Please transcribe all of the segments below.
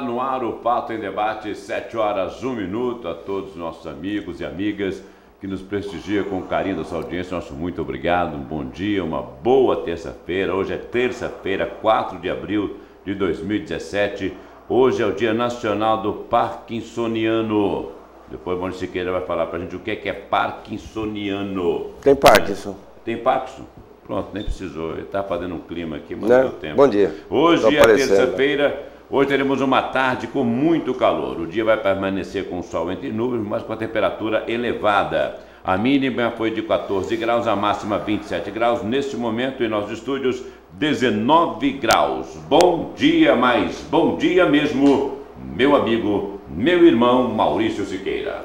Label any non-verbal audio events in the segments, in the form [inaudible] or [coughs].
no ar o Pato em Debate, 7 horas, 1 minuto. A todos os nossos amigos e amigas que nos prestigiam com o carinho da sua audiência, nosso muito obrigado. Um bom dia, uma boa terça-feira. Hoje é terça-feira, 4 de abril de 2017. Hoje é o Dia Nacional do Parkinsoniano. Depois o Mônio Siqueira vai falar para a gente o que é, que é Parkinsoniano. Tem Parkinson. Tem Parkinson? Pronto, nem precisou. Ele está fazendo um clima aqui, mas não né? tempo. Bom dia. Hoje Tô é terça-feira Hoje teremos uma tarde com muito calor. O dia vai permanecer com sol entre nuvens, mas com a temperatura elevada. A mínima foi de 14 graus, a máxima 27 graus. Neste momento, em nossos estúdios, 19 graus. Bom dia, mas bom dia mesmo, meu amigo, meu irmão Maurício Siqueira.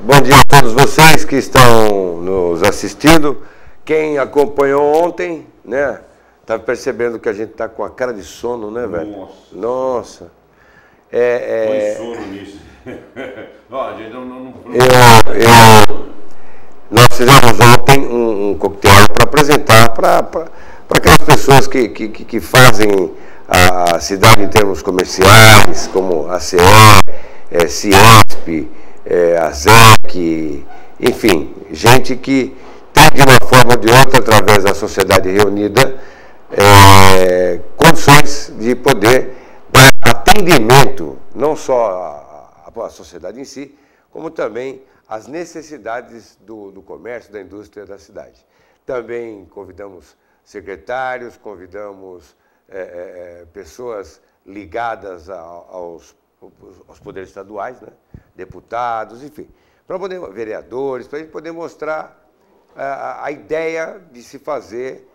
Bom dia a todos vocês que estão nos assistindo. Quem acompanhou ontem, né? Tá percebendo que a gente tá com a cara de sono, né, velho? Nossa. Nossa. É, é... sono nisso. [laughs] não, gente não, Eu, eu... Nós fizemos ontem um, um coquetel para apresentar para aquelas pessoas que, que, que fazem a, a cidade em termos comerciais, como a CE, é, CIESP, é, a ZEC, enfim, gente que tem de uma forma ou de outra, através da sociedade reunida, é, condições de poder dar atendimento não só à, à sociedade em si, como também às necessidades do, do comércio, da indústria da cidade. Também convidamos secretários, convidamos é, é, pessoas ligadas a, aos, aos, poderes estaduais, né? deputados, enfim, para poder vereadores, para a gente poder mostrar a, a ideia de se fazer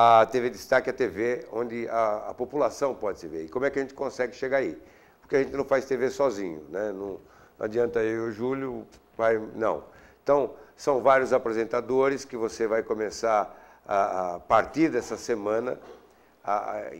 a TV Destaque é a TV onde a, a, população pode se ver. E como é que a gente consegue chegar aí? Porque a gente não faz TV sozinho, né? Não, não adianta eu e o Júlio, vai, não. Então, são vários apresentadores que você vai começar a, a partir dessa semana a, a,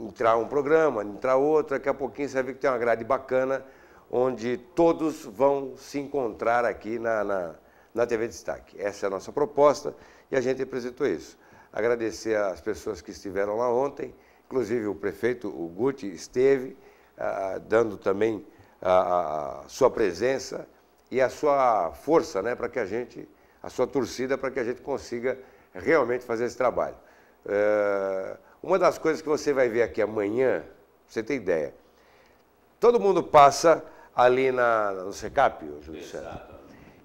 entrar um programa, entrar outro, daqui a pouquinho você vai ver que tem uma grade bacana onde todos vão se encontrar aqui na, na, na TV Destaque. Essa é a nossa proposta e a gente apresentou isso agradecer às pessoas que estiveram lá ontem, inclusive o prefeito, o Guti, esteve, ah, ah dando também a, a, sua presença e a sua força, né, para que a gente, a sua torcida, para que a gente consiga realmente fazer esse trabalho. É, uma das coisas que você vai ver aqui amanhã, você tem ideia, todo mundo passa ali na, no SECAP, Júlio César.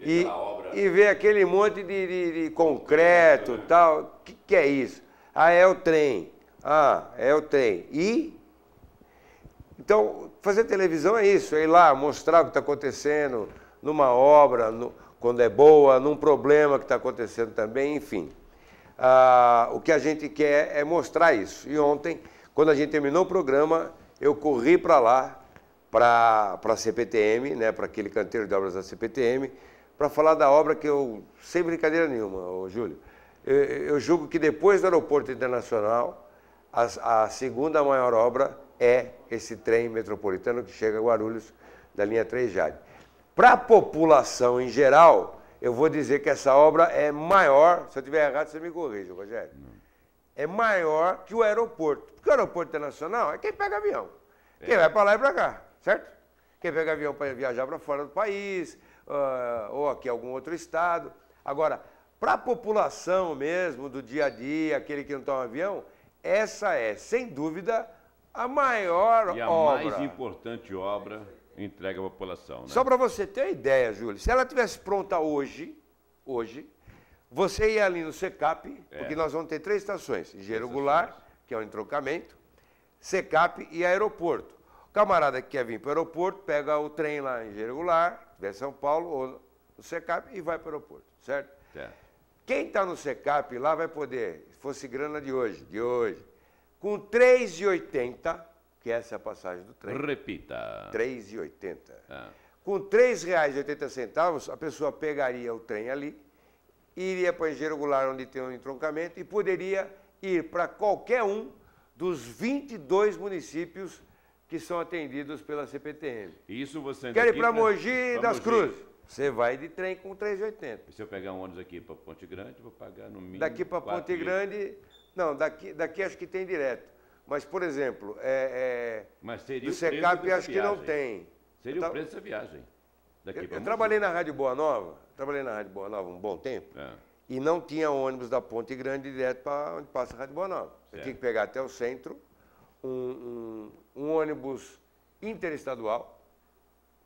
E, e ver aquele monte de, de, de concreto e é. tal. O que, que é isso? Ah, é o trem. Ah, é o trem. E? Então, fazer televisão é isso, é ir lá mostrar o que está acontecendo numa obra, no, quando é boa, num problema que está acontecendo também, enfim. Ah, o que a gente quer é mostrar isso. E ontem, quando a gente terminou o programa, eu corri para lá, para a CPTM, né, para aquele canteiro de obras da CPTM, para falar da obra que eu, sem brincadeira nenhuma, ô Júlio, eu, eu julgo que depois do aeroporto internacional, a, a, segunda maior obra é esse trem metropolitano que chega a Guarulhos, da linha 3 Jade. Para a população em geral, eu vou dizer que essa obra é maior, se eu tiver errado você me corrija, Rogério, é maior que o aeroporto. Porque o aeroporto internacional é quem pega avião, quem é. vai para lá e para cá, certo? Quem pega avião para viajar para fora do país, uh, ou aqui algum outro estado. Agora, para a população mesmo, do dia a dia, aquele que não toma tá avião, essa é, sem dúvida, a maior e a obra. mais importante obra entregue à população. Né? Só para você ter uma ideia, Júlio, se ela tivesse pronta hoje, hoje, você ia ali no SECAP, é. porque nós vamos ter três estações, Engenheiro Goulart, que é o entroncamento, SECAP e aeroporto. O camarada que quer vir para o aeroporto, pega o trem lá em Engenheiro Goulart, vem São Paulo ou no SECAP e vai para o aeroporto, certo? Quem está no SECAP lá vai poder, se fosse grana de hoje, de hoje, com 3,80, que é essa é a passagem do trem. Repita. 3,80. Ah. Com R$ 3,80, a pessoa pegaria o trem ali, iria para Engenheiro Goulart, onde tem um entroncamento, e poderia ir para qualquer um dos 22 municípios que são atendidos pela CPTM. Isso você... Querem para né? Mogi pra das Cruzes. Você vai de trem com 3,80. Se eu pegar um ônibus aqui para Ponte Grande, vou pagar no mínimo. Daqui para Ponte Grande, não, daqui, daqui acho que tem direto. Mas, por exemplo, é, é, Mas seria do SECAP acho viagem. que não tem. Seria eu o preço dessa viagem. Daqui eu, eu trabalhei na Rádio Boa Nova, trabalhei na Rádio Boa Nova um bom tempo, é. e não tinha ônibus da Ponte Grande direto para onde passa a Rádio Boa Nova. Certo. Eu tinha que pegar até o centro um, um, um ônibus interestadual,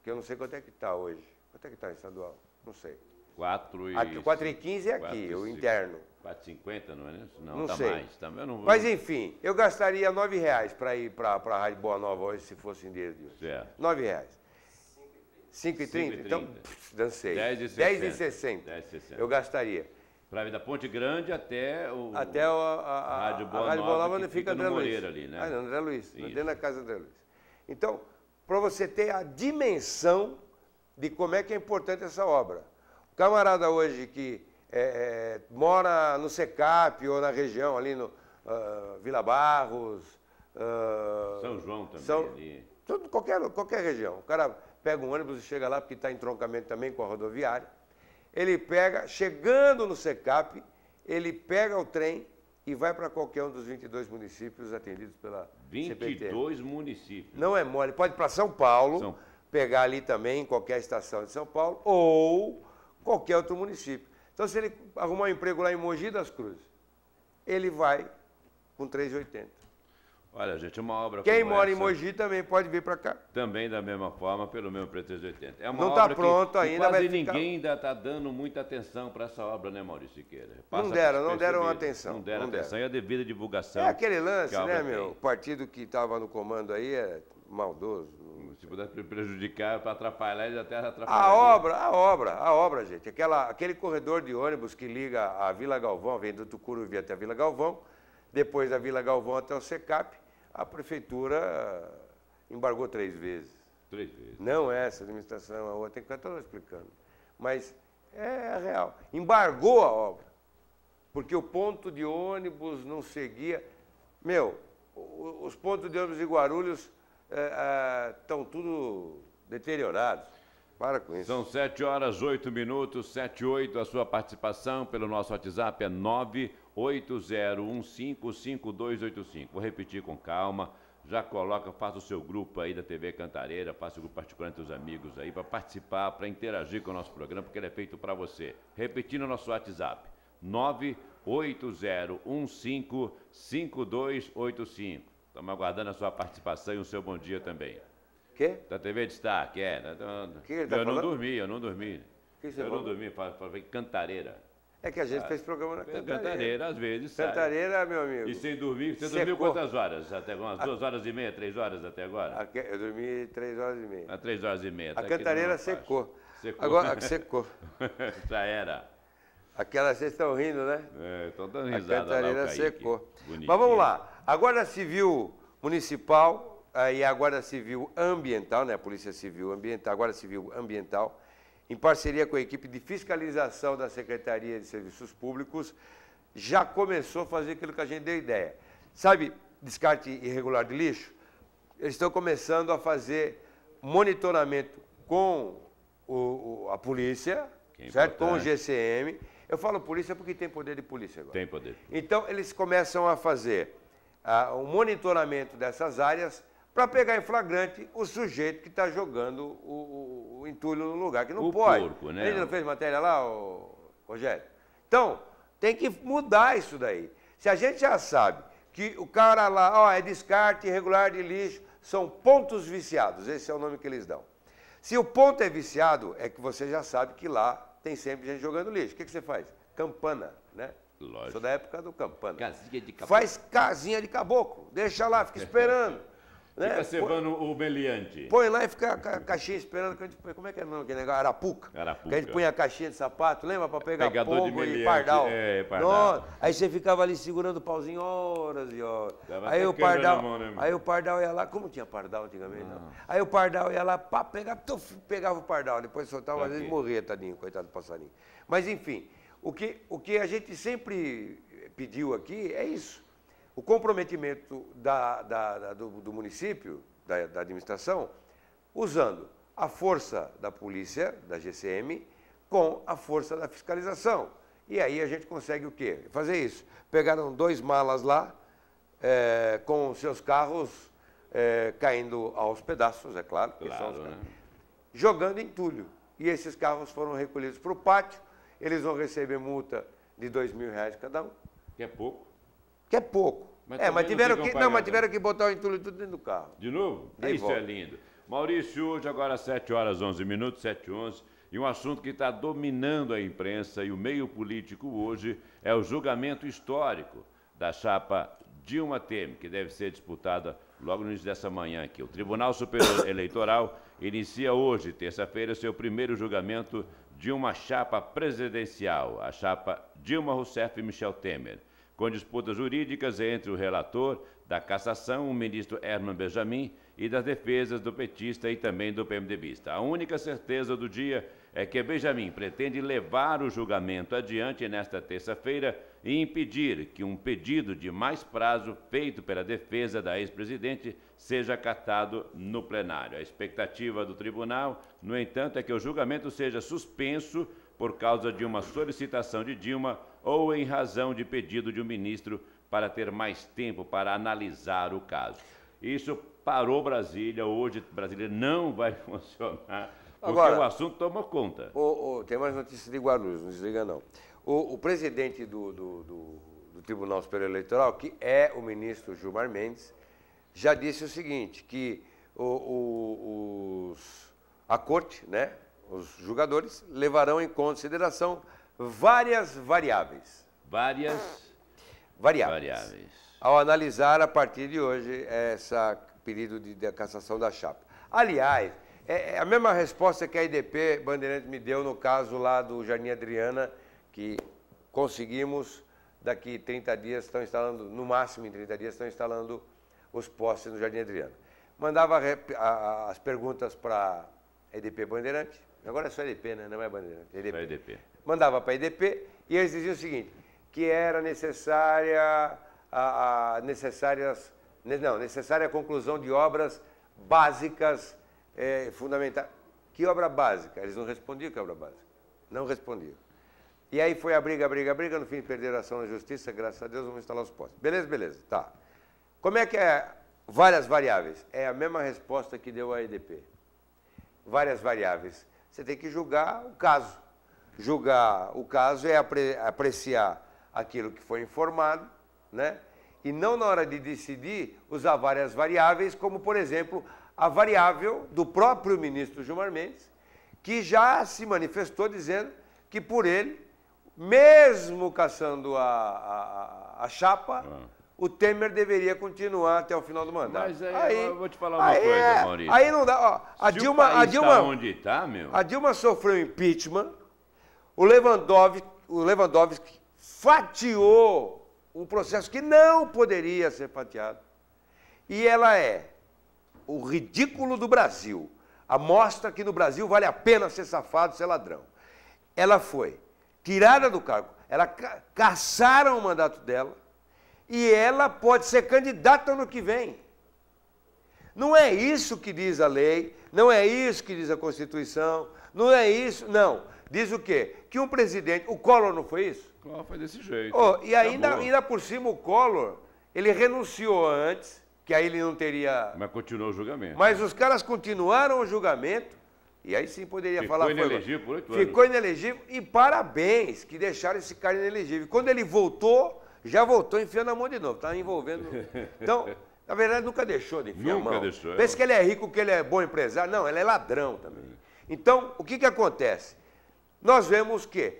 que eu não sei quanto é que está hoje. Quanto é que está estadual? Não sei. 4 e... Aqui, 4 e 15 é aqui, o interno. 4,50, não é isso? Não, não tá sei. mais. Tá, eu não vou... Mas enfim, eu gastaria 9 reais para ir para a Rádio Boa Nova hoje, se fosse em dia de Certo. 9 reais. 5,30? Então, pff, dancei. 10,60. 10,60. Eu gastaria. Praia da Ponte Grande até o. Até a, a, a Rádio Boa, a Rádio Nova, Nova onde fica, André Luiz. Ali, né? Ah, não, André Luiz, dentro da casa André Luiz. Então, para você ter a dimensão de como é que é importante essa obra. O camarada hoje que é, é, mora no Secap ou na região ali no uh, Vila Barros. Uh, São João também São, ali. Tudo, qualquer, qualquer região. O cara pega um ônibus e chega lá porque está em troncamento também com a rodoviária ele pega, chegando no SECAP, ele pega o trem e vai para qualquer um dos 22 municípios atendidos pela 22 CPT. municípios. Não é mole, pode ir para São Paulo, São... pegar ali também em qualquer estação de São Paulo ou qualquer outro município. Então se ele arrumar um emprego lá em Mogi das Cruzes, ele vai com 3,80. Olha, gente, é uma obra. Quem mora essa, em Mogi também pode vir para cá. Também da mesma forma, pelo mesmo preço 380. É uma Não está pronto ainda, mas. ninguém ficar... ainda está dando muita atenção para essa obra, né, Maurício Siqueira? não deram, não deram atenção. Não deram não atenção deram. e a devida divulgação. É aquele lance, né, meu? Tem. O partido que estava no comando aí é maldoso. Se pudesse prejudicar, é para atrapalhar, eles até atrapalhar. A obra, a obra, a obra, gente. Aquela, aquele corredor de ônibus que liga a Vila Galvão, vem do Tucuruvi até a Vila Galvão, depois da Vila Galvão até o SECAP a prefeitura embargou três vezes. Três vezes. Não é essa administração, a outra, tem que ficar toda explicando. Mas é real. Embargou a obra, porque o ponto de ônibus não seguia. Meu, os pontos de ônibus de Guarulhos estão é, é, tudo deteriorados. Para com isso. São 7 horas, 8 minutos, 7 e 8. A sua participação pelo nosso WhatsApp é 9 80155285. Vou repetir com calma. Já coloca, faça o seu grupo aí da TV Cantareira, faça o grupo particular entre os amigos aí para participar, para interagir com o nosso programa, porque ele é feito para você. Repetindo o nosso WhatsApp: 980155285. Estamos aguardando a sua participação e o seu bom dia também. Quê? Da TV Destaque, é. quer né? que tá eu falando? não dormi, eu não dormi. que você eu falou? não dormi, falei cantareira. É que a gente ah, fez programa na Cantareira. Cantareira, às vezes. Cantareira, sai. meu amigo. E sem dormir, você dormiu quantas horas até Umas a... duas horas e meia, três horas até agora? A... Eu dormi três horas e meia. A ah, três horas e meia. A Cantareira secou. secou. Agora, [laughs] secou. Já era. Aquela, vocês estão rindo, né? É, estão dando risada. A Cantareira lá, secou. Bonitinho. Mas vamos lá. A Guarda Civil Municipal e a Guarda Civil Ambiental, né? A Polícia Civil Ambiental, a Guarda Civil Ambiental em parceria com a equipe de fiscalização da Secretaria de Serviços Públicos, já começou a fazer aquilo que a gente deu ideia. Sabe, descarte irregular de lixo? Eles estão começando a fazer monitoramento com o, o, a polícia, é certo? com o GCM. Eu falo polícia porque tem poder de polícia agora. Tem poder. Então, eles começam a fazer ah, o uh, um monitoramento dessas áreas para pegar em flagrante o sujeito que está jogando o, o, o, entulho no lugar, que não o pode. Porco, né? Ele não fez matéria lá, Rogério? Então, tem que mudar isso daí. Se a gente já sabe que o cara lá, ó, é descarte irregular de lixo, são pontos viciados, esse é o nome que eles dão. Se o ponto é viciado, é que você já sabe que lá tem sempre gente jogando lixo. O que, que você faz? Campana, né? Lógico. Sou da época do campana. Casinha de caboclo. Faz casinha de caboclo. Deixa lá, fica esperando. [laughs] Né? Fica cevando o meliante. Põe lá e fica a caixinha esperando. Que a gente, como é que é o nome negócio? Arapuca. Arapuca. Que a gente põe a caixinha de sapato, lembra? Para pegar Pegador pombo de meliante, e pardal. É, pardal. Nossa, aí você ficava ali segurando o pauzinho horas e horas. Dava aí o, pardal, mão, né, aí o pardal ia lá, como tinha pardal antigamente? Não. Ah. Aí o pardal ia lá, pá, pegava, tuf, pegava o pardal, depois soltava, às vezes morria, tadinho, coitado do passarinho. Mas enfim, o que, o que a gente sempre pediu aqui é isso o comprometimento da, da, da, do, do, município, da administração, usando a força da polícia, da GCM, com a força da fiscalização. E aí a gente consegue o quê? Fazer isso. Pegaram dois malas lá, é, com seus carros é, caindo aos pedaços, é claro, claro né? jogando entulho. E esses carros foram recolhidos para o pátio, eles vão receber multa de dois mil reais cada um. Que é pouco que é pouco. Mas é, mas tiveram, que, não, mas tiveram que botar o entulho tudo dentro do carro. De novo? De Isso é volta. é lindo. Maurício, hoje agora 7 horas 11 minutos, 7 e 11, e um assunto que está dominando a imprensa e o meio político hoje é o julgamento histórico da chapa Dilma Temer, que deve ser disputada logo no início dessa manhã aqui. O Tribunal Superior [coughs] Eleitoral inicia hoje, terça-feira, seu primeiro julgamento de uma chapa presidencial, a chapa Dilma Rousseff e Michel Temer com disputas jurídicas entre o relator da cassação, o ministro Herman Benjamin, e das defesas do petista e também do PMDBista. A única certeza do dia é que Benjamin pretende levar o julgamento adiante nesta terça-feira e impedir que um pedido de mais prazo feito pela defesa da ex-presidente seja acatado no plenário. A expectativa do tribunal, no entanto, é que o julgamento seja suspenso por causa de uma solicitação de Dilma ou em razão de pedido de um ministro para ter mais tempo para analisar o caso. Isso parou Brasília, hoje Brasília não vai [laughs] funcionar, porque Agora, o assunto toma conta. O, o, tem mais notícias de Guarulhos, não desliga não. O, o presidente do, do, do, do Tribunal Superior Eleitoral, que é o ministro Gilmar Mendes, já disse o seguinte, que o, os, a corte, né, os julgadores, levarão em consideração várias variáveis. Várias variáveis. variáveis. Ao analisar a partir de hoje esse pedido de, cassação da chapa. Aliás, é, é a mesma resposta que a IDP Bandeirante me deu no caso lá do Jardim Adriana, que conseguimos, daqui 30 dias estão instalando, no máximo em 30 dias, estão instalando os postes no Jardim Adriana. Mandava as perguntas para a IDP Bandeirante, agora é só IDP, né? Não é Bandeirante. É É mandava para a IDP e eles diziam o seguinte, que era necessária a, a necessárias, não, necessária a conclusão de obras básicas é, eh, fundamentais. Que obra básica? Eles não respondiam que obra básica. Não respondiam. E aí foi a briga, a briga, a briga, no fim perder a ação na justiça, graças a Deus vamos instalar os postes. Beleza, beleza, tá. Como é que é várias variáveis? É a mesma resposta que deu a EDP. Várias variáveis. Você tem que julgar o caso. Julgar o caso é apreciar aquilo que foi informado, né? E não na hora de decidir usar várias variáveis, como por exemplo a variável do próprio ministro Gilmar Mendes, que já se manifestou dizendo que por ele, mesmo caçando a, a, a chapa, ah o Temer deveria continuar até o final do mandato. Mas aí, aí eu vou te falar uma coisa, é, Maurício. Aí não dá. Ó, a Se Dilma, o país a tá Dilma, tá onde está, meu? A Dilma sofreu impeachment o Lewandowski, o Lewandowski fatiou um processo que não poderia ser fatiado. E ela é o ridículo do Brasil. A mostra que no Brasil vale a pena ser safado, ser ladrão. Ela foi tirada do cargo. Ela ca caçaram o mandato dela e ela pode ser candidata ano que vem. Não é isso que diz a lei, não é isso que diz a Constituição, não é isso, não diz o quê? Que um presidente. O Collor não foi isso? Collor foi desse jeito. Oh, e tá ainda, ainda por cima o Collor, ele renunciou antes, que aí ele não teria. Mas continuou o julgamento. Mas os caras continuaram o julgamento. E aí sim poderia Ficou falar. Ficou inelegível por oito anos. Ficou inelegível e parabéns que deixaram esse cara inelegível. Quando ele voltou, já voltou enfiando a mão de novo, está envolvendo. [laughs] Então, na verdade, nunca deixou de enfiar nunca a mão. Deixou, é. Pensa que ele é rico, que ele é bom empresário. Não, ele é ladrão também. Então, o que, que acontece? nós vemos que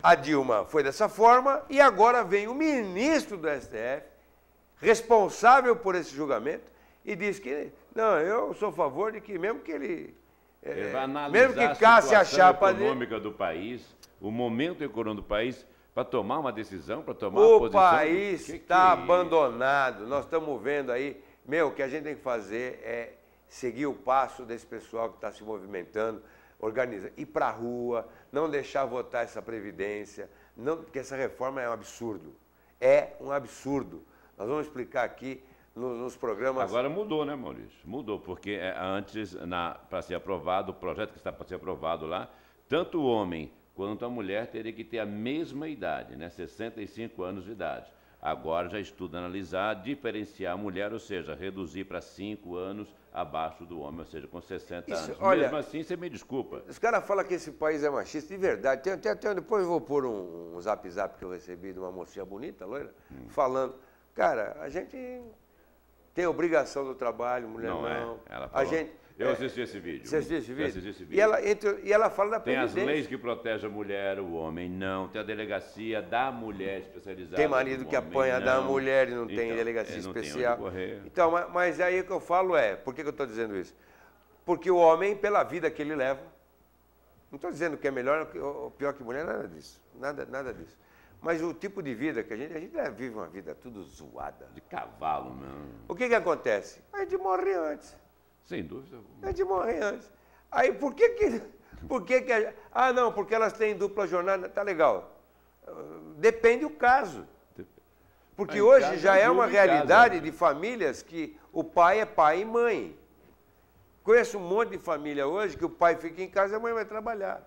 a Dilma foi dessa forma e agora vem o ministro do STF, responsável por esse julgamento, e diz que não, eu sou a favor de que mesmo que ele, é, ele é, mesmo que case a, chapa econômica dele, do país, o momento econômico do país para tomar uma decisão, para tomar o uma posição. O né? país está é abandonado. Nós estamos vendo aí, meu, o que a gente tem que fazer é seguir o passo desse pessoal que está se movimentando organiza. Ir para a rua, não deixar votar essa Previdência, não, porque essa reforma é um absurdo. É um absurdo. Nós vamos explicar aqui no, nos programas. Agora mudou, né, Maurício? Mudou, porque é, antes, para ser aprovado, o projeto que está para ser aprovado lá, tanto o homem quanto a mulher teria que ter a mesma idade, né? 65 anos de idade. Agora já estuda analisar, diferenciar a mulher, ou seja, reduzir para 5 anos abaixo do homem, ou seja, com 60 Isso, anos. Olha, Mesmo assim, você me desculpa. Os caras falam que esse país é machista, de verdade. Tem, tem, tem, depois eu vou pôr um, um zap zap que eu recebi de uma mocinha bonita, loira, hum. falando. Cara, a gente tem obrigação do trabalho, mulher não. É. não. É. Ela falou. A gente, eu é. assisti esse vídeo. Você assistiu esse vídeo? Assisti esse vídeo. E ela, entre, e ela fala da Tem as leis que protegem a mulher, o homem não. Tem a delegacia da mulher especializada. Tem marido que apanha não. da mulher e não então, tem delegacia não especial. Tem então, é, então mas, mas aí o que eu falo é, por que, que eu estou dizendo isso? Porque o homem, pela vida que ele leva, não estou dizendo que é melhor ou pior que mulher, nada disso. Nada, nada disso. Mas o tipo de vida que a gente, a gente vive uma vida tudo zoada. De cavalo, mesmo. O que, que acontece? A gente morre antes. Sem dúvida É de morrer antes. Aí por que que. Por que que ah, não, porque elas têm dupla jornada. Tá legal. Depende o caso. Porque hoje já é, é uma realidade casa, né? de famílias que o pai é pai e mãe. Conheço um monte de família hoje que o pai fica em casa e a mãe vai trabalhar.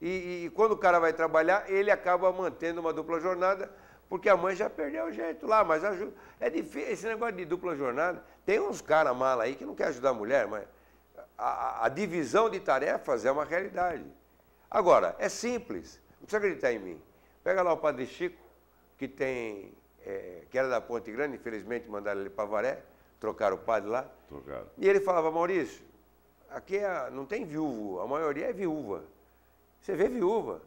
E, e, quando o cara vai trabalhar, ele acaba mantendo uma dupla jornada porque a mãe já perdeu o jeito lá, mas ajuda. É difícil, esse negócio de dupla jornada. Tem uns caras mal aí que não quer ajudar a mulher, mas a, a divisão de tarefas é uma realidade. Agora, é simples, não precisa acreditar em mim. Pega lá o Padre Chico, que tem é, que era da Ponte Grande, infelizmente mandaram ele para Varé, trocaram o padre lá. Trocaram. E ele falava, Maurício, aqui é, não tem viúvo, a maioria é viúva. Você vê viúva,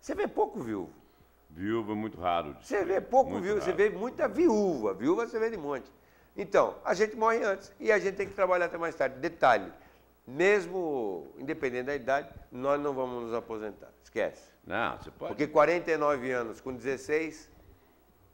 você vê pouco viúvo. Viúva é muito raro. Você vê pouco viúva, você vê muita viúva. Viúva você vê de monte. Então, a gente morre antes e a gente tem que trabalhar até mais tarde. Detalhe, mesmo independente da idade, nós não vamos nos aposentar. Esquece. Não, você pode. Porque 49 anos com 16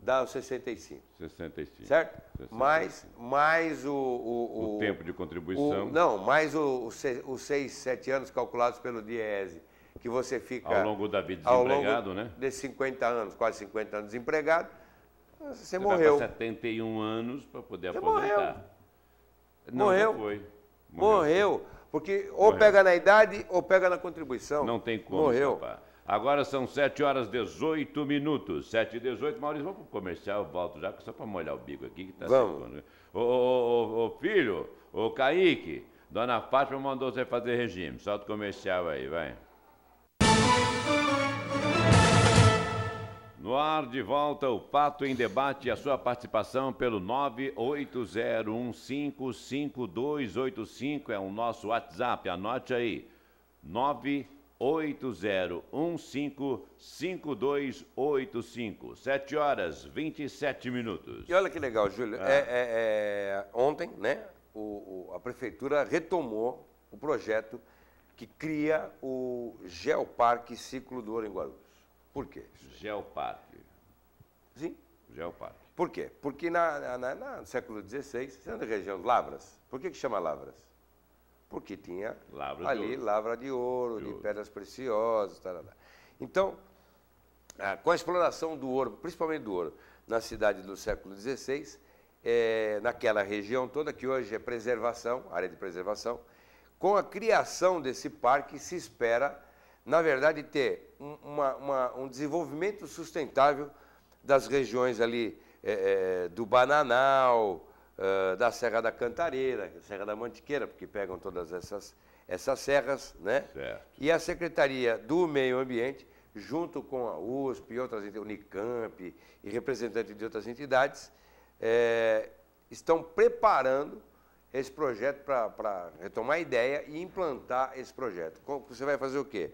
dá os 65. 65. Certo? 65. Mais, mais o, o, o, o tempo de contribuição. O, não, mais os 6, 7 anos calculados pelo DIESE que você fica... Ao longo da vida desempregado, né? de 50 anos, quase 50 anos desempregado, você, você morreu. Vai 71 anos para poder você aposentar. Morreu. Não, morreu. Não foi. Morreu. morreu. Porque ou morreu. pega na idade ou pega na contribuição. Não tem como. Morreu. Papá. Agora são 7 horas 18 minutos. 7 e 18. Maurício, vamos para o comercial, volto já, só para molhar o bico aqui que está secando. Ô, ô, ô, filho, ô Kaique, dona Fátima mandou você fazer regime. Solta o comercial aí, vai. No ar de volta o Pato em Debate e a sua participação pelo 980155285 é o nosso WhatsApp, anote aí. 980155285. 7 horas 27 minutos. E olha que legal, Júlio. Ah. É, é, é, ontem, né, o, o, a prefeitura retomou o projeto que cria o Geoparque Ciclo do Ouro em Guarulhos. Por quê? Geoparque. Sim. Geoparque. Por quê? Porque na, na, na no século XVI, sendo região Lavras, por que, que chama Lavras? Porque tinha Lavra ali lavra de ouro, de, de ouro. pedras preciosas, tal, tal. Então, ah, com a exploração do ouro, principalmente do ouro, na cidade do século XVI, é, naquela região toda que hoje é preservação, área de preservação, com a criação desse parque se espera na verdade, ter um, uma, uma, um desenvolvimento sustentável das regiões ali é, é, do Bananal, é, da Serra da Cantareira, Serra da Mantiqueira, porque pegam todas essas, essas serras, né? Certo. E a Secretaria do Meio Ambiente, junto com a USP e outras, Unicamp e representantes de outras entidades, é, estão preparando esse projeto para retomar a ideia e implantar esse projeto. Você vai fazer o quê?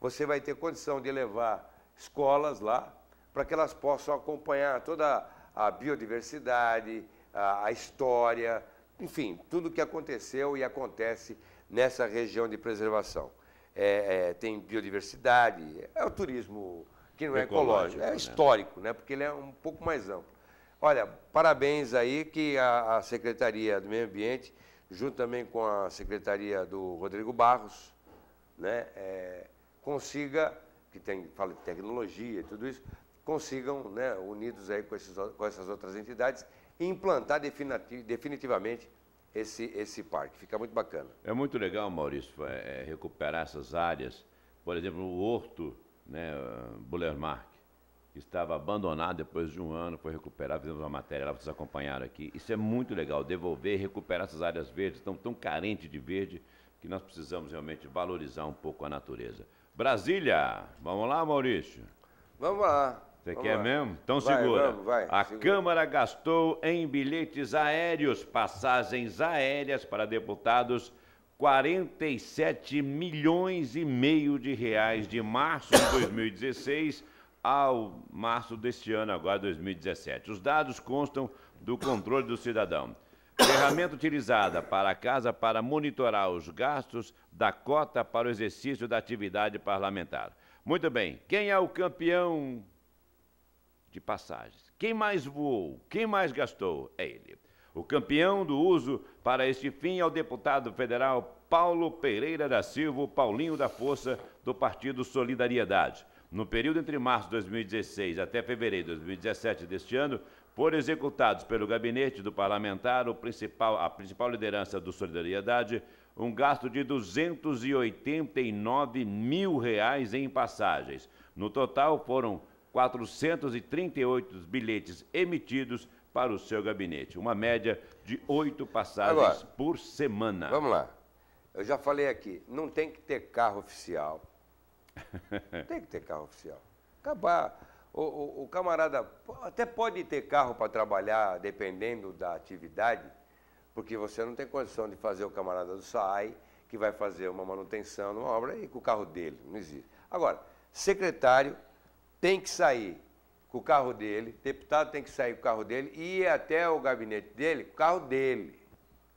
você vai ter condição de levar escolas lá para que elas possam acompanhar toda a biodiversidade, a, a história, enfim, tudo o que aconteceu e acontece nessa região de preservação. É, é, tem biodiversidade, é o turismo que não é ecológico, ecológico é né? histórico, né? porque ele é um pouco mais amplo. Olha, parabéns aí que a, a Secretaria do Meio Ambiente, junto também com a Secretaria do Rodrigo Barros, né, é, consiga, que tem, fala de tecnologia e tudo isso, consigam, né, unidos aí com, esses, com essas outras entidades, implantar definitivamente esse, esse parque. Fica muito bacana. É muito legal, Maurício, é, é, recuperar essas áreas. Por exemplo, o Horto né, Bullermark, que estava abandonado depois de um ano, foi recuperado, fizemos uma matéria lá, vocês acompanharam aqui. Isso é muito legal, devolver, recuperar essas áreas verdes, estão tão carentes de verde, que nós precisamos realmente valorizar um pouco a natureza. Brasília. Vamos lá, Maurício? Vamos lá. Você vamos quer lá. mesmo? Então vai, segura. Vamos, vai, a segura. Câmara gastou em bilhetes aéreos, passagens aéreas para deputados, 47 milhões e meio de reais de março de 2016 ao março deste ano, agora 2017. Os dados constam do controle do cidadão. Ferramenta utilizada para a Casa para monitorar os gastos da cota para o exercício da atividade parlamentar. Muito bem, quem é o campeão de passagens? Quem mais voou? Quem mais gastou? É ele. O campeão do uso para este fim é o deputado federal Paulo Pereira da Silva, Paulinho da Força, do Partido Solidariedade. No período entre março de 2016 até fevereiro de 2017 deste ano, foram executados pelo gabinete do parlamentar, principal, a principal liderança do Solidariedade, um gasto de 289 mil reais em passagens. No total, foram 438 bilhetes emitidos para o seu gabinete, uma média de oito passagens Agora, por semana. Vamos lá. Eu já falei aqui, não tem que ter carro oficial. não tem que ter carro oficial. Acabar. O, o, o camarada até pode ter carro para trabalhar, dependendo da atividade, porque você não tem condição de fazer o camarada do sai que vai fazer uma manutenção numa obra, e com o carro dele, não existe. Agora, secretário tem que sair com o carro dele, deputado tem que sair com o carro dele e ir até o gabinete dele com o carro dele.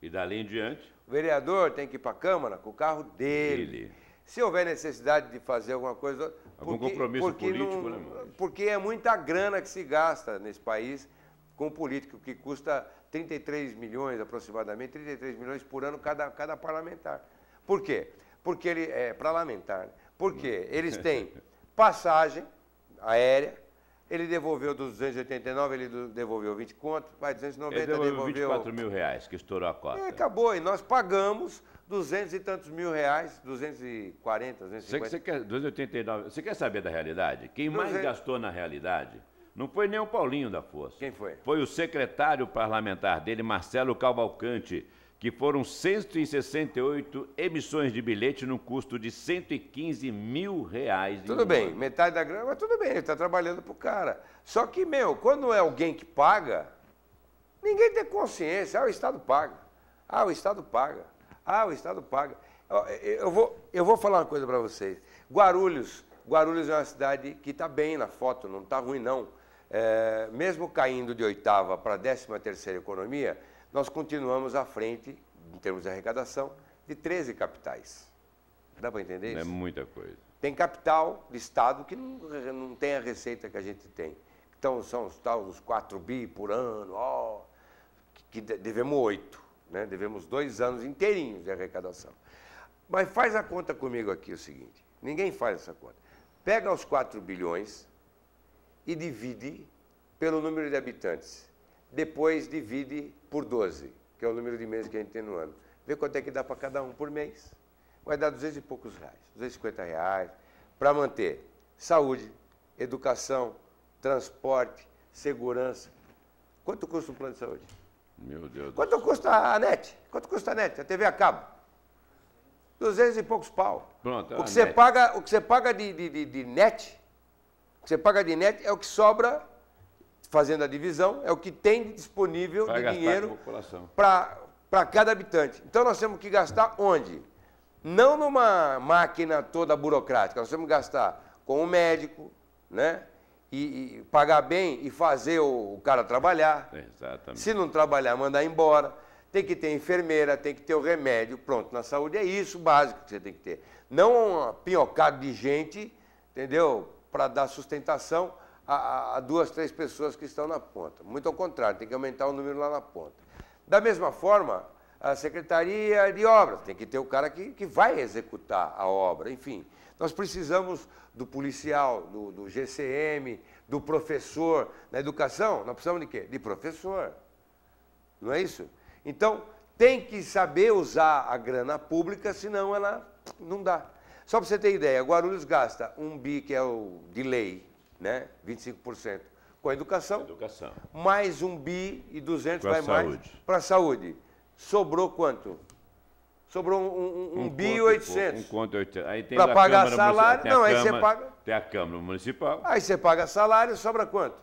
E dali em diante? O vereador tem que ir para a Câmara com o carro dele. dele. Se houver necessidade de fazer alguma coisa. Algum porque, compromisso porque político, não, né? Mano? Porque é muita grana que se gasta nesse país com político, que custa 33 milhões aproximadamente, 33 milhões por ano cada, cada parlamentar. Por quê? Porque ele. É, parlamentar né? por quê Porque hum. eles [laughs] têm passagem aérea, ele devolveu dos 289, ele devolveu 20 contos, vai 290, ele devolveu... devolveu 24 mil reais, que estourou a cota. É, acabou, e nós pagamos duzentos e tantos mil reais, 240, 250. Você, você quer, 289. Você quer saber da realidade? Quem 200... mais gastou na realidade não foi nem o Paulinho da Força. Quem foi? Foi o secretário parlamentar dele, Marcelo Cavalcante, que foram 168 emissões de bilhete no custo de 115 mil reais. Tudo bem, ano. metade da grana, mas tudo bem, ele está trabalhando para o cara. Só que, meu, quando é alguém que paga, ninguém tem consciência. Ah, o Estado paga. Ah, o Estado paga. Ah, o Estado paga. É, é, eu vou, eu vou falar uma coisa para vocês. Guarulhos. Guarulhos é uma cidade que está bem na foto, não está ruim, não. É, mesmo caindo de oitava para décima terceira economia, nós continuamos à frente, em termos de arrecadação, de 13 capitais. Dá para entender é isso? É muita coisa. Tem capital de Estado que não, não tem a receita que a gente tem. Então, são os tá quatro 4 bi por ano, ó, que, que devemos 8. Né? Devemos dois anos inteirinhos de arrecadação. Mas faz a conta comigo aqui o seguinte: ninguém faz essa conta. Pega os 4 bilhões e divide pelo número de habitantes. Depois divide por 12, que é o número de meses que a gente tem no ano. Vê quanto é que dá para cada um por mês. Vai dar 200 e poucos reais, 250 reais, para manter saúde, educação, transporte, segurança. Quanto custa um plano de saúde? Meu Deus Quanto Deus custa Deus. a net? Quanto custa a net? A TV a cabo? Duzentos e poucos pau. Pronto, é o que você net. paga, O que você paga de, de, de, de net, o que você paga de net é o que sobra, fazendo a divisão, é o que tem disponível Vai de dinheiro para cada habitante. Então nós temos que gastar onde? Não numa máquina toda burocrática, nós temos que gastar com o médico, né? e, e pagar bem e fazer o, o cara trabalhar. Exatamente. Se não trabalhar, mandar embora. Tem que ter enfermeira, tem que ter o remédio. Pronto, na saúde é isso básico que você tem que ter. Não um pinhocado de gente, entendeu? Para dar sustentação a, a, duas, três pessoas que estão na ponta. Muito ao contrário, tem que aumentar o número lá na ponta. Da mesma forma, a Secretaria de Obras tem que ter o cara que, que vai executar a obra, enfim. Nós precisamos do policial, do, do GCM, do professor. Na educação, nós precisamos de quê? De professor. Não é isso? Então, tem que saber usar a grana pública, senão ela não dá. Só para você ter ideia, Guarulhos gasta um bi, que é o de lei, né? 25%, com a educação. educação. Mais um bi e 200 pra vai saúde. mais para a saúde. Sobrou quanto? Sobrou um, um, um, um 800. Um conto 800. Aí tem Para pagar Câmara salário, não, aí você paga. Tem a Câmara Municipal. Aí você paga salário, sobra quanto?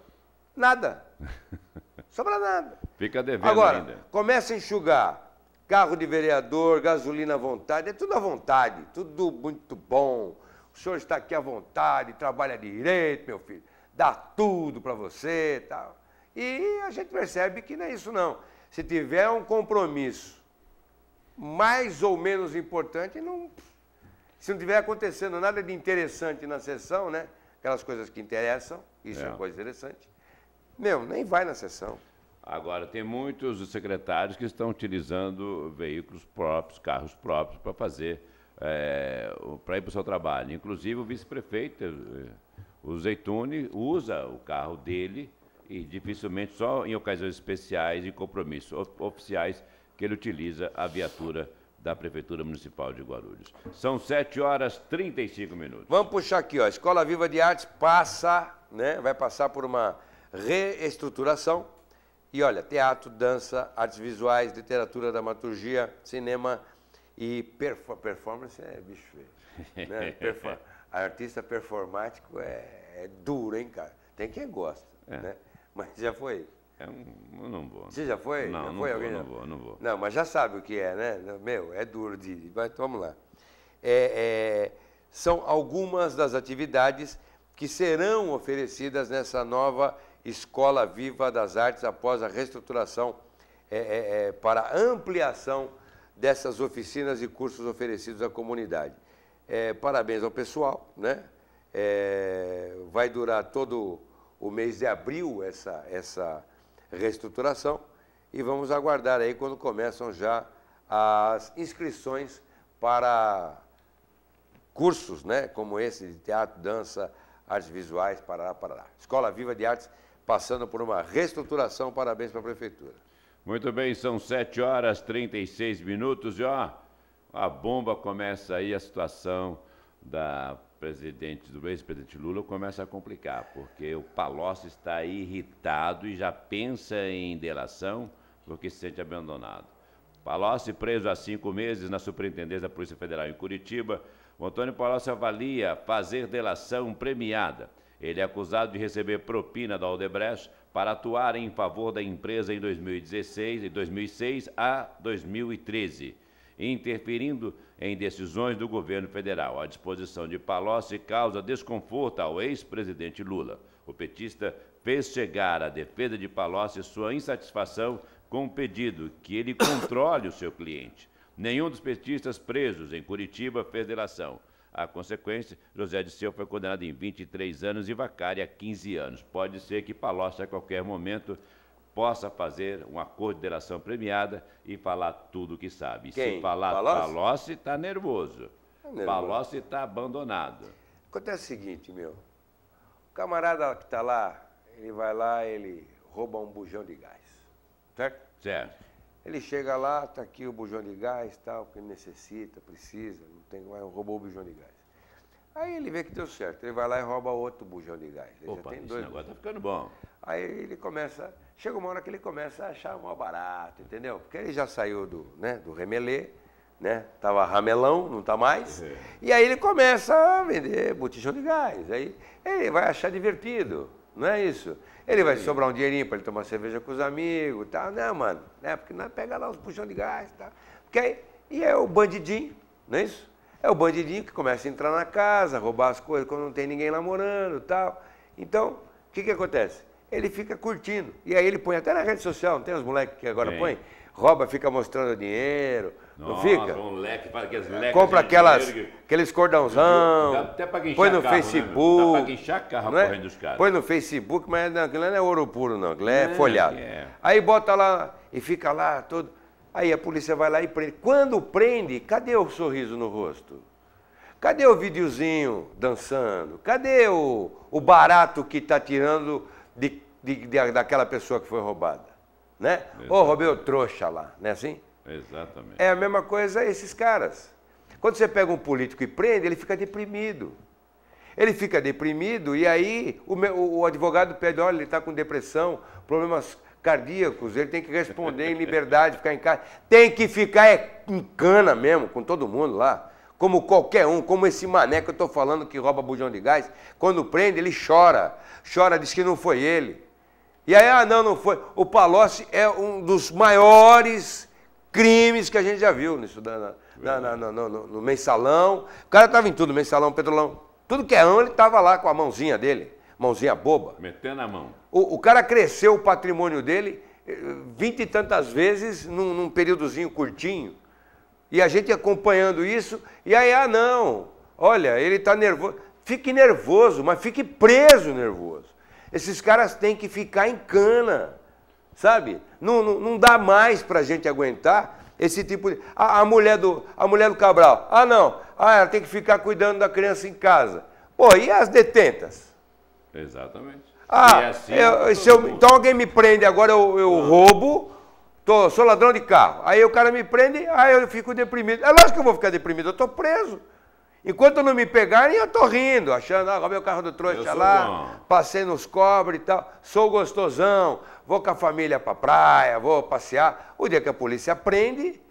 Nada. [laughs] sobra nada. Fica devendo Agora, ainda. começa a enxugar carro de vereador, gasolina à vontade, é tudo à vontade, tudo muito bom. O senhor está aqui à vontade, trabalha direito, meu filho, dá tudo para você e tal. E a gente percebe que não é isso não. Se tiver um compromisso mais ou menos importante, não, se não tiver acontecendo nada de interessante na sessão, né? Aquelas coisas que interessam, isso é, é uma coisa interessante. Meu, nem vai na sessão. Agora, tem muitos secretários que estão utilizando veículos próprios, carros próprios, para fazer, é, para ir para o seu trabalho. Inclusive, o vice-prefeito, eh, o Zeitune, usa o carro dele e dificilmente só em ocasiões especiais e compromissos oficiais que ele utiliza a viatura da Prefeitura Municipal de Guarulhos. São 7 horas 35 minutos. Vamos puxar aqui, ó. A Escola Viva de Artes passa, né? Vai passar por uma reestruturação. E olha, teatro, dança, artes visuais, literatura, dramaturgia, cinema e perfor performance é bicho feio. Né? [laughs] Perfor artista performático é, é, duro, hein, cara? Tem quem gosta, é. né? Mas já foi isso. É um, eu não vou. Você já foi? Não, já não, foi? Vou, não vou, não vou. Não, mas já sabe o que é, né? Meu, é duro de. Mas vamos lá. É, é, são algumas das atividades que serão oferecidas nessa nova Escola Viva das Artes após a reestruturação é, é, é para ampliação dessas oficinas e cursos oferecidos à comunidade. É, parabéns ao pessoal, né? vai durar todo o mês de abril essa, essa, reestruturação e vamos aguardar aí quando começam já as inscrições para cursos, né, como esse de teatro, dança, artes visuais, Parará, Parará. Escola Viva de Artes passando por uma reestruturação, parabéns para a Prefeitura. Muito bem, são 7 horas 36 minutos e ó, a bomba começa aí a situação da presidente, do ex-presidente Lula, começa a complicar, porque o Palocci está irritado e já pensa em delação porque se sente abandonado. Palocci preso há cinco meses na Superintendência da Polícia Federal em Curitiba, o Antônio Palocci avalia fazer delação premiada. Ele é acusado de receber propina da Aldebrecht para atuar em favor da empresa em 2016 e 2006 a 2013, interferindo em decisões do governo federal. A disposição de Palocci causa desconforto ao ex-presidente Lula. O petista fez chegar à defesa de Palocci sua insatisfação com o pedido que ele [coughs] controle o seu cliente. Nenhum dos petistas presos em Curitiba fez delação. A consequência, José de Seu foi condenado em 23 anos e Vacari a 15 anos. Pode ser que Palocci, a qualquer momento, possa fazer um acordo de consideração premiada e falar tudo o que sabe. Quem? Se falar Palocci, está nervoso. Tá nervoso. Palocci está abandonado. Acontece o seguinte, meu. O camarada que está lá, ele vai lá, ele rouba um bujão de gás. Certo? Certo. Ele chega lá, está aqui o bujão de gás, tal, que necessita, precisa, não tem, roubou o bujão de gás. Aí ele vê que deu certo, ele vai lá e rouba outro bujão de gás. Ele Opa, já tem dois. Agora está ficando bom. Aí ele começa Chega uma hora que ele começa a achar mal barato, entendeu? Porque ele já saiu do, né, do remelê, né? Tava ramelão, não tá mais. É. E aí ele começa a vender botijão de gás. Aí ele vai achar divertido, não é isso? Ele vai sobrar um dinheirinho para ele tomar cerveja com os amigos e tá? tal, né, mano? Né? Porque não pega lá os puxão de gás e tá? tal. Porque aí, e é o bandidinho, não é isso? É o bandidinho que começa a entrar na casa, roubar as coisas quando não tem ninguém lá morando e tal. Então, o que, que acontece? ele fica curtindo. E aí ele põe até na rede social, não tem os moleques que agora põem? põe? Rouba, fica mostrando dinheiro. Nossa, não fica? Um leque, para aqueles é, leques Compra aquelas, dinheiro, aqueles cordãozão. Até para Põe no carro, né, Facebook. Né, para carro não é? dos caras. Põe no Facebook, mas não, aquilo não é ouro puro, não. Aquilo é, é folhado. É. Aí bota lá e fica lá todo. Aí a polícia vai lá e prende. Quando prende, cadê o sorriso no rosto? Cadê o videozinho dançando? Cadê o, o barato que está tirando de, de, de daquela pessoa que foi roubada. Né? Ô, roubei o trouxa lá, não é assim? Exatamente. É a mesma coisa esses caras. Quando você pega um político e prende, ele fica deprimido. Ele fica deprimido e aí o, meu, o advogado pede, olha, ele está com depressão, problemas cardíacos, ele tem que responder em liberdade, [laughs] ficar em casa. Tem que ficar é, em cana mesmo, com todo mundo lá como qualquer um, como esse mané que eu estou falando que rouba bujão de gás, quando prende, ele chora. Chora, diz que não foi ele. E aí, ah, não, não foi. O Palocci é um dos maiores crimes que a gente já viu nisso, na, na, na, no, mensalão. O cara estava em tudo, mensalão, petrolão. Tudo que é ano, ele estava lá com a mãozinha dele, mãozinha boba. Metendo a mão. O, o cara cresceu o patrimônio dele eh, vinte e tantas vezes num, num períodozinho curtinho. E a gente acompanhando isso, e aí, ah, não, olha, ele está nervoso. Fique nervoso, mas fique preso nervoso. Esses caras têm que ficar em cana, sabe? Não, não, não dá mais para a gente aguentar esse tipo de. A, a, mulher do, a mulher do Cabral, ah, não, ah, ela tem que ficar cuidando da criança em casa. Pô, e as detentas? Exatamente. Ah, é assim, eu, eu, então alguém me prende agora, eu, eu roubo Tô, sou ladrão de carro. Aí o cara me prende, aí eu fico deprimido. É lógico que eu vou ficar deprimido, eu tô preso. Enquanto não me pegarem, eu tô rindo, achando, ah, roubei o carro do trouxa lá, bom. passei nos cobres e tal, sou gostosão, vou com a família pra praia, vou passear. O dia que a polícia prende,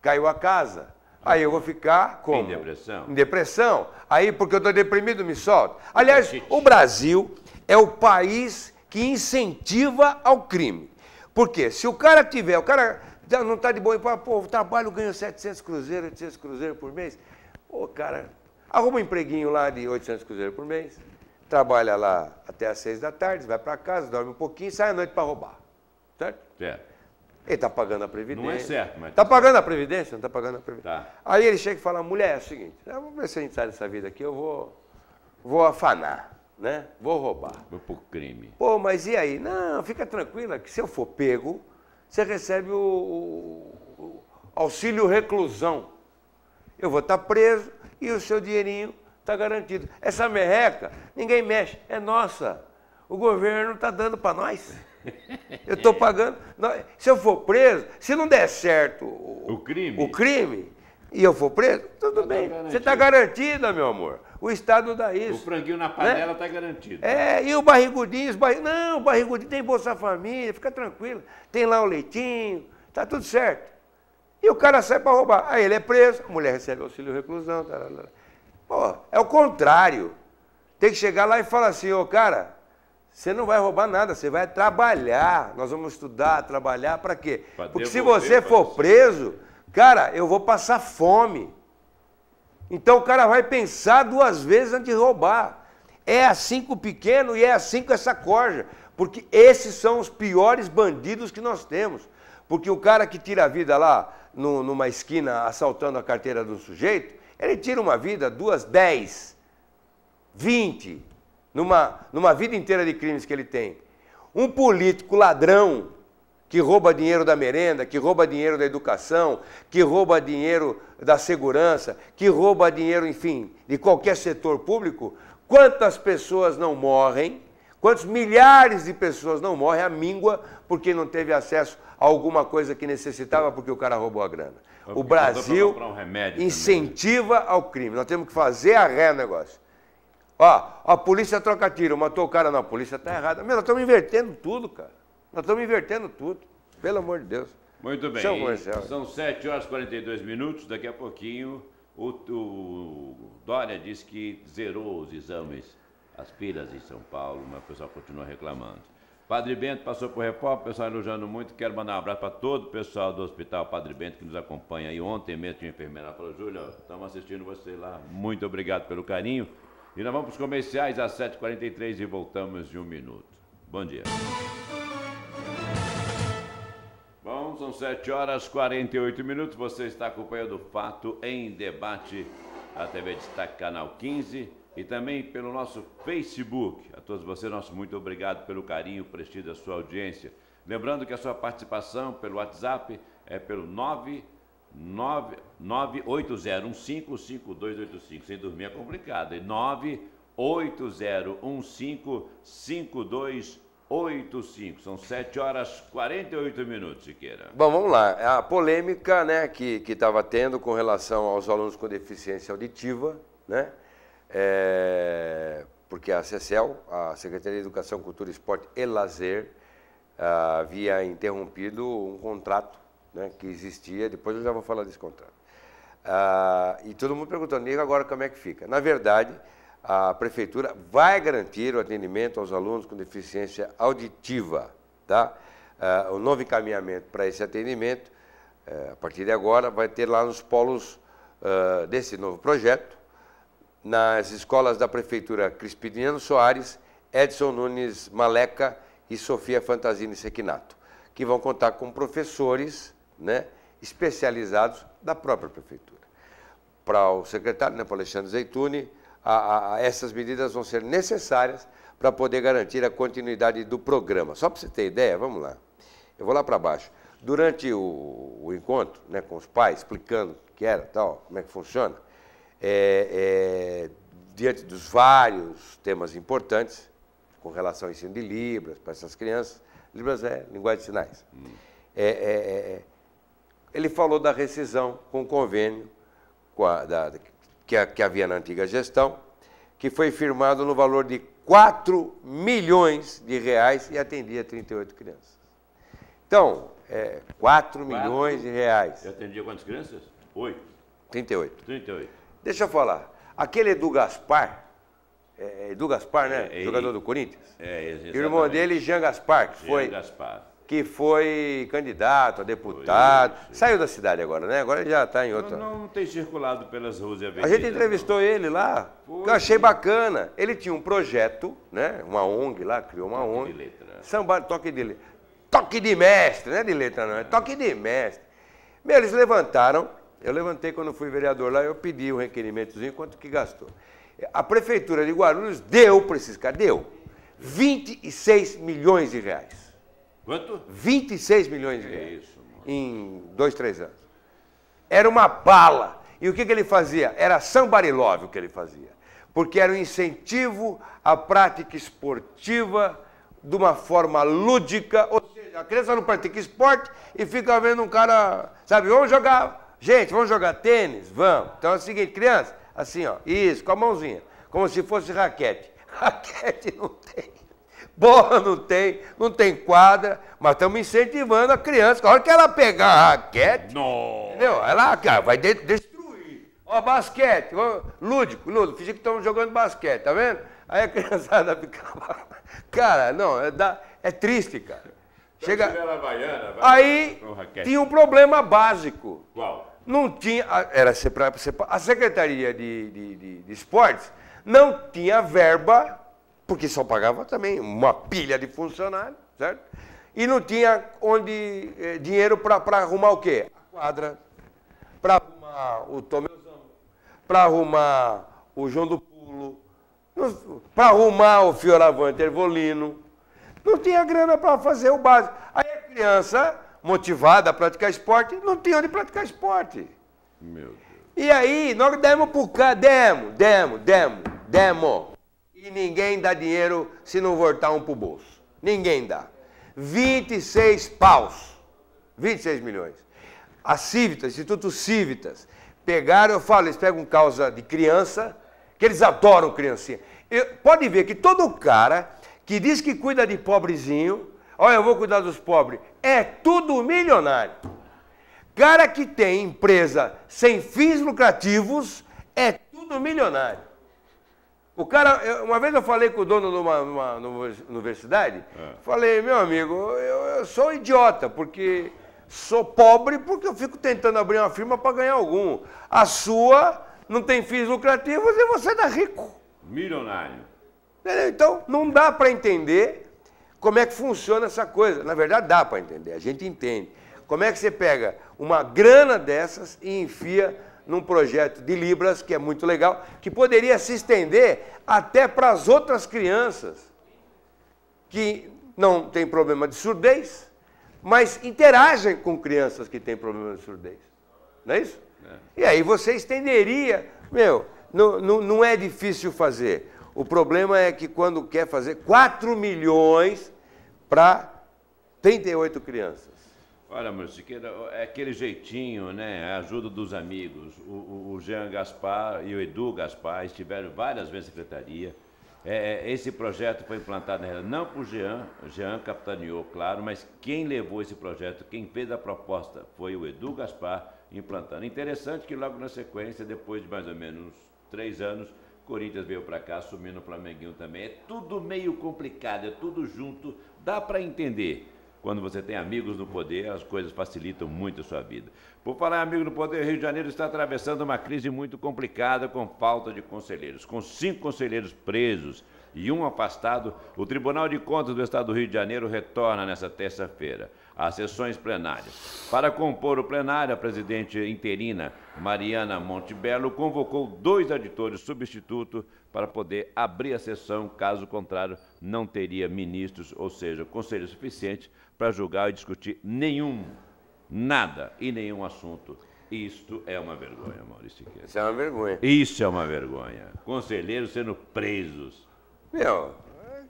caiu a casa. Aí eu vou ficar como? Em depressão. Em depressão. Aí, porque eu tô deprimido, me solto. Aliás, o Brasil é o país que incentiva ao crime. Porque se o cara tiver, o cara não está de boa e fala, pô, trabalho, ganha 700 cruzeiros, 800 cruzeiros por mês. o cara, arruma um empreguinho lá de 800 cruzeiros por mês, trabalha lá até às 6 da tarde, vai para casa, dorme um pouquinho, sai à noite para roubar. Certo? Certo. É. Ele está pagando a Previdência. Não é certo, mas. Está tá pagando a Previdência? Não está pagando a Previdência. Tá. Aí ele chega e fala: mulher, é o seguinte, vamos ver se a gente sai dessa vida aqui, eu vou, vou afanar né? Vou roubar. Vou pro crime. Pô, mas e aí? Não, fica tranquila que se eu for pego, você recebe o, o, o auxílio reclusão. Eu vou estar tá preso e o seu dinheirinho está garantido. Essa merreca, ninguém mexe, é nossa. O governo está dando para nós. Eu estou [laughs] pagando. Se eu for preso, se não der certo o, o crime. o crime e eu for preso, tudo tá bem. você está garantida, meu amor. O Estado dá isso. O franguinho na panela está né? Tá garantido. É, e o barrigudinho, os não, o barrigudinho tem Bolsa Família, fica tranquilo. Tem lá o leitinho, tá tudo certo. E o cara sai para roubar. Aí ele é preso, a mulher recebe auxílio reclusão. Tarará. Pô, é o contrário. Tem que chegar lá e falar assim, ô oh, cara, você não vai roubar nada, você vai trabalhar. Nós vamos estudar, trabalhar, para quê? Pra Porque se você for preso, cara, eu vou passar fome. Então o cara vai pensar duas vezes antes de roubar. É assim com o pequeno e é assim com essa corja. Porque esses são os piores bandidos que nós temos. Porque o cara que tira a vida lá no, numa esquina assaltando a carteira do sujeito, ele tira uma vida, duas, dez, vinte, numa, numa vida inteira de crimes que ele tem. Um político ladrão que rouba dinheiro da merenda, que rouba dinheiro da educação, que rouba dinheiro da segurança, que rouba dinheiro, enfim, de qualquer setor público, quantas pessoas não morrem, quantos milhares de pessoas não morrem à míngua porque não teve acesso a alguma coisa que necessitava porque o cara roubou a grana. O Brasil um né? incentiva também. ao crime. Nós temos que fazer a ré negócio. Ó, a polícia troca tiro, matou o cara. Não, a polícia tá errada. Meu, nós estamos invertendo tudo, cara. Nós estamos invertendo tudo, pelo amor de Deus. Muito bem. São 7 horas e 42 minutos. Daqui a pouquinho, o, o Dória disse que zerou os exames, as pilas em São Paulo, mas o pessoal continua reclamando. Padre Bento passou por repórter, o pessoal elogiando muito. Quero mandar um abraço para todo o pessoal do Hospital Padre Bento que nos acompanha. E ontem mesmo tinha enfermeira falou: Júlio, estamos assistindo você lá. Muito obrigado pelo carinho. E nós vamos para os comerciais às 7h43 e voltamos de um minuto. Bom dia. Bom, são 7 horas e 48 minutos. Você está acompanhando o Fato em Debate, na TV Destaque Canal 15 e também pelo nosso Facebook. A todos vocês, nosso muito obrigado pelo carinho, prestígio da sua audiência. Lembrando que a sua participação pelo WhatsApp é pelo 980155285. Sem dormir é complicado. E 980155285. 8, 5, são 7 horas 48 minutos, Siqueira. Bom, vamos lá. É a polêmica né, que estava tendo com relação aos alunos com deficiência auditiva, né? É, porque a CECEL, a Secretaria de Educação, Cultura, Esporte e Lazer, ah, havia interrompido um contrato né, que existia, depois eu já vou falar desse contrato. Ah, e todo mundo perguntando, e agora como é que fica? Na verdade, a prefeitura vai garantir o atendimento aos alunos com deficiência auditiva. Tá? Uh, o novo encaminhamento para esse atendimento, uh, a partir de agora, vai ter lá nos polos uh, desse novo projeto, nas escolas da Prefeitura Crispiniano Soares, Edson Nunes Maleca e Sofia Fantasini Sequinato, que vão contar com professores né, especializados da própria Prefeitura. Para o secretário, né, para o Alexandre Zeituni, a, a, essas medidas vão ser necessárias para poder garantir a continuidade do programa. Só para você ter ideia, vamos lá. Eu vou lá para baixo. Durante o, o, encontro né, com os pais, explicando o que era, tal, como é que funciona, é, é, diante dos vários temas importantes, com relação ao ensino de Libras, para essas crianças, Libras é linguagem de sinais. Hum. É, ele falou da rescisão com o convênio com a, da, que, que havia na antiga gestão, que foi firmado no valor de 4 milhões de reais e atendia 38 crianças. Então, é, 4, 4 milhões de reais. Eu atendia quantas crianças? 8. 38. 38. Deixa eu falar. Aquele Edu Gaspar, é, é Edu Gaspar, né? É, é Jogador do Corinthians. É, exatamente. Irmão dele, Jean Gaspar, que foi Jean Gaspar que foi candidato a deputado. Foi, Saiu da cidade agora, né? Agora ele já está em outra. Não, não, tem circulado pelas ruas e avenidas. A gente entrevistou não. ele lá, foi, que eu achei bacana. Ele tinha um projeto, né? Uma ONG lá, criou uma toque ONG. De letra, Samba, toque de letra. Toque de mestre, não é de letra, não. É toque de mestre. Meu, eles levantaram. Eu levantei quando fui vereador lá, eu pedi um requerimentozinho, quanto que gastou. A prefeitura de Guarulhos deu para esses caras, deu 26 milhões de reais. Quanto? 26 milhões de é reais. Isso, mano. Em dois, três anos. Era uma bala. E o que, que ele fazia? Era sambarilove o que ele fazia. Porque era um incentivo à prática esportiva de uma forma lúdica. Ou seja, a criança não pratica esporte e fica vendo um cara, sabe, vamos jogar. Gente, vamos jogar tênis? Vamos. Então é o seguinte, criança, assim, ó, isso, com a mãozinha, como se fosse raquete. [laughs] Raquete não tem bola não tem, não tem quadra, mas estamos incentivando a criança. A hora que ela pegar a raquete, Nossa. entendeu? Ela ah, vai de destruir. Ó, basquete, ó, lúdico, lúdico, fingi que estamos jogando basquete, tá vendo? Aí a criançada [laughs] ficava. Cara, não, é, da... é triste, cara. Então, Chega... Aí tinha um problema básico. Qual? Não tinha. Era a Secretaria de, de, de, de Esportes não tinha verba porque só pagava também uma pilha de funcionário, certo? E não tinha onde eh, dinheiro para arrumar o quê? A quadra, para arrumar o Tomeuzão, para arrumar o João do Pulo, para arrumar o Fioravante Ervolino. Não tinha grana para fazer o básico. Aí a criança, motivada a praticar esporte, não tinha onde praticar esporte. Meu Deus. E aí, nós demos por cá, demo, demo, demo, demo ninguém dá dinheiro se não voltar um pro bolso. Ninguém dá. 26 paus. 26 milhões. A Civitas, Instituto Civitas, pegaram, eu falo, eles pegam causa de criança, que eles adoram criancinha. Eu, pode ver que todo cara que diz que cuida de pobrezinho, olha, eu vou cuidar dos pobres, é tudo milionário. Cara que tem empresa sem fins lucrativos é tudo milionário. O cara, uma vez eu falei com o dono de uma, uma, universidade, é. falei, meu amigo, eu, eu, sou idiota, porque sou pobre porque eu fico tentando abrir uma firma para ganhar algum. A sua não tem fins lucrativos e você dá tá rico. Milionário. Então, não dá para entender como é que funciona essa coisa. Na verdade, dá para entender, a gente entende. Como é que você pega uma grana dessas e enfia num projeto de Libras, que é muito legal, que poderia se estender até para as outras crianças que não têm problema de surdez, mas interagem com crianças que têm problema de surdez. Não é isso? É. E aí você estenderia. Meu, não, não, não é difícil fazer. O problema é que quando quer fazer 4 milhões para 38 crianças. Olha, meu Siqueira, é aquele jeitinho, né? A ajuda dos amigos. O, o Jean Gaspar e o Edu Gaspar estiveram várias vezes na secretaria. É, é esse projeto foi implantado na não por Jean, Jean capitaneou, claro, mas quem levou esse projeto, quem fez a proposta foi o Edu Gaspar implantando. Interessante que logo na sequência, depois de mais ou menos três anos, Corinthians veio para cá, assumindo o Flamenguinho também. É tudo meio complicado, é tudo junto, dá para entender. Quando você tem amigos no poder, as coisas facilitam muito a sua vida. Por falar em amigo no poder, o Rio de Janeiro está atravessando uma crise muito complicada com falta de conselheiros. Com cinco conselheiros presos e um afastado, o Tribunal de Contas do Estado do Rio de Janeiro retorna nesta terça-feira às sessões plenárias. Para compor o plenário, a presidente interina Mariana Montebello convocou dois editores substitutos para poder abrir a sessão, caso contrário, não teria ministros, ou seja, conselho suficiente para julgar e discutir nenhum, nada e nenhum assunto. Isto é uma vergonha, Maurício Siqueira. Isso é uma vergonha. Isso é uma vergonha. Conselheiros sendo presos. Meu,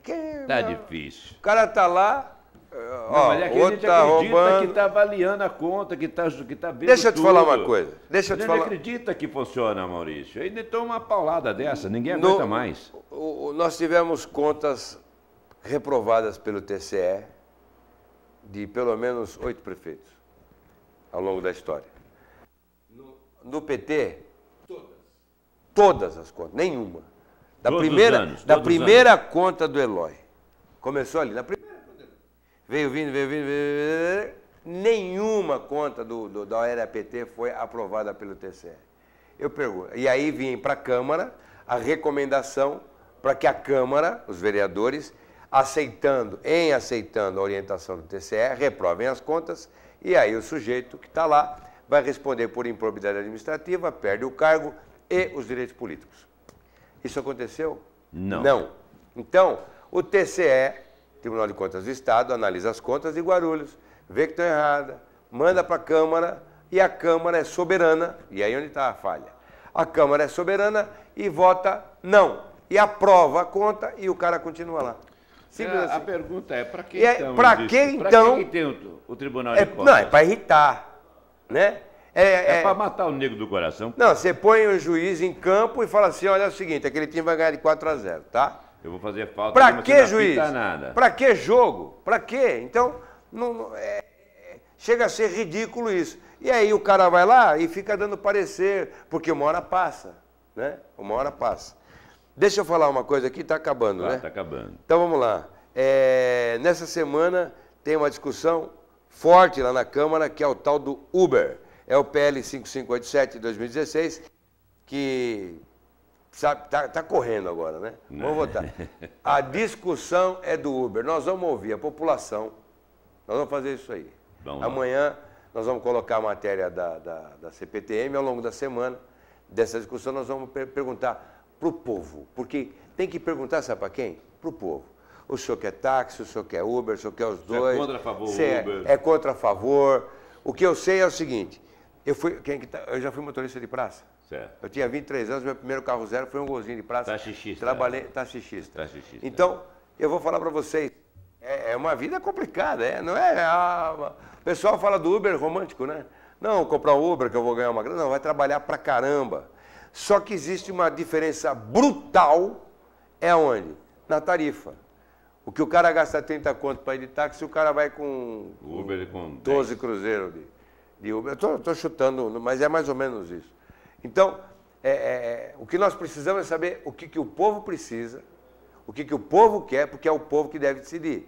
que, tá difícil. O cara tá lá, eh, não, ó, mas é que a gente tá acredita roubando. que está avaliando a conta, que está que tá vendo Deixa eu te falar uma coisa. Deixa eu te falar. Ele acredita que funciona, Maurício. Ainda toma uma paulada dessa, ninguém aguenta no, mais. O, o, nós tivemos contas reprovadas pelo TCE de pelo menos oito prefeitos ao longo da história. No, PT, todas. todas as contas, nenhuma. Da todos primeira, anos, da primeira conta do Eloy. Começou ali, na primeira conta. Veio vindo, veio vindo, veio vindo. Nenhuma conta do, do, da era PT foi aprovada pelo TCE. Eu pergunto. E aí vim para a Câmara a recomendação para que a Câmara, os vereadores, aceitando, em aceitando a orientação do TCE, reprovem as contas e aí o sujeito que está lá vai responder por improbidade administrativa, perde o cargo e os direitos políticos. Isso aconteceu? Não. Não. Então, o TCE, Tribunal de Contas do Estado, analisa as contas de Guarulhos, vê que estão erradas, manda para a Câmara e a Câmara é soberana, e aí é onde está a falha? A Câmara é soberana e vota não. E aprova a conta e o cara continua lá. Simples é, assim. A pergunta é, para que é, então? Para que então? Que tem o, Tribunal é, de Contas? Não, é para irritar, né? É, é, é. para matar o negro do coração. Não, você põe o juiz em campo e fala assim, olha é o seguinte, aquele time vai ganhar de 4 a 0, tá? Eu vou fazer falta. Para que juiz? Para que jogo? Para que? Então, não, não é, chega a ser ridículo isso. E aí o cara vai lá e fica dando parecer, porque uma hora passa, né? Uma hora passa. Deixa eu falar uma coisa aqui, está acabando, ah, né? Está acabando. Então vamos lá. É, nessa semana tem uma discussão forte lá na Câmara, que é o tal do Uber. É o PL 5587 de 2016, que está tá correndo agora, né? né? Vamos votar. A [laughs] discussão é do Uber. Nós vamos ouvir a população. Nós vamos fazer isso aí. Vamos Amanhã lá. nós vamos colocar a matéria da, da, da CPTM ao longo da semana. Dessa discussão nós vamos per perguntar para o povo, porque tem que perguntar, sabe para quem? Para o povo. O senhor quer táxi, o senhor quer Uber, o senhor quer os dois. Você é contra favor é Uber. É, contra favor. O que eu sei é o seguinte, eu, fui, é tá, eu já fui motorista de praça. Certo. Eu tinha 23 anos, meu primeiro carro zero foi um golzinho de praça. Taxichista. É. Trabalhei, taxichista. taxichista. Então, eu vou falar para vocês, é, é, uma vida complicada, é, não é? A, ah, o pessoal fala do Uber romântico, né? Não, comprar um Uber que eu vou ganhar uma grana. Não, vai trabalhar pra caramba. Só que existe uma diferença brutal, é onde? Na tarifa. O que o cara gasta 30 conto para ir de táxi, o cara vai com, Uber com 12 cruzeiros de, de, Uber. Eu estou chutando, mas é mais ou menos isso. Então, é, é, é, o que nós precisamos é saber o que, que o povo precisa, o que, que o povo quer, porque é o povo que deve decidir.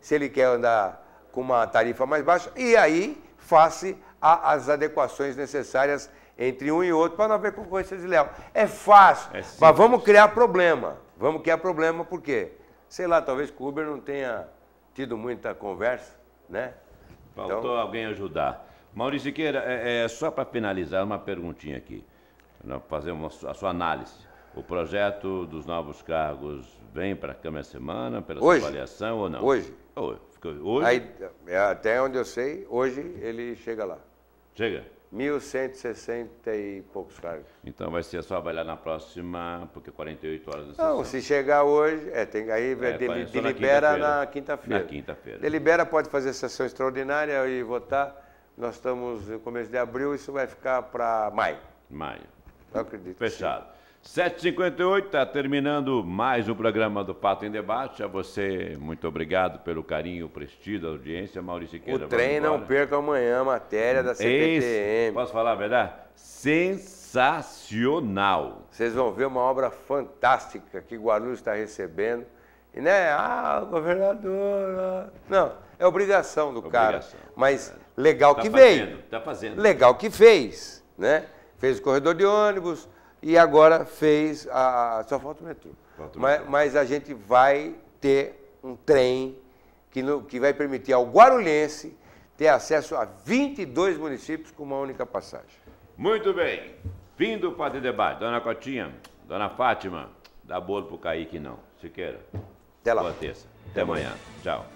Se ele quer andar com uma tarifa mais baixa, e aí faça as adequações necessárias entre um e outro para não haver concorrência desleal. É fácil, é mas vamos criar problema. Vamos criar problema por quê? Sei lá, talvez que o Uber não tenha tido muita conversa, né? Faltou então... alguém ajudar. Maurício Siqueira, é, é só para finalizar uma perguntinha aqui, fazer uma, a sua análise. O projeto dos novos cargos vem para a Câmara semana, pela hoje, sua avaliação ou não? Hoje. Hoje. hoje? Aí, é, até onde eu sei, hoje ele chega lá. Chega? 1.160 e poucos cargos. Então vai ser só avaliar na próxima, porque 48 horas da Não, se chegar hoje, é, tem, aí é, deli, delibera na quinta-feira. Na quinta-feira. Quinta delibera, pode fazer sessão extraordinária e votar. Nós estamos no começo de abril, isso vai ficar para maio. Maio. Eu acredito. Fechado. 7h58, está terminando mais um programa do Pato em Debate. A você, muito obrigado pelo carinho, o prestígio da audiência. Maurício Queira, O trem não perca amanhã a matéria da é CPTM. Esse, posso falar a verdade? Sensacional. Vocês vão ver uma obra fantástica que Guarulhos está recebendo. E né, ah, governador. Ah. Não, é obrigação do obrigação, cara. Mas é. legal tá que fazendo, veio. Tá fazendo. Legal que fez, né? Fez o corredor de ônibus, e agora fez a. Só falta o metrô. mas, mas, a gente vai ter um trem que, no, que vai permitir ao Guarulhense ter acesso a 22 municípios com uma única passagem. Muito bem. Fim do Padre Debate. Dona Cotinha, Dona Fátima, dá bolo pro Kaique não. Siqueira. Até lá. Boa terça. Até, Até amanhã. Tchau.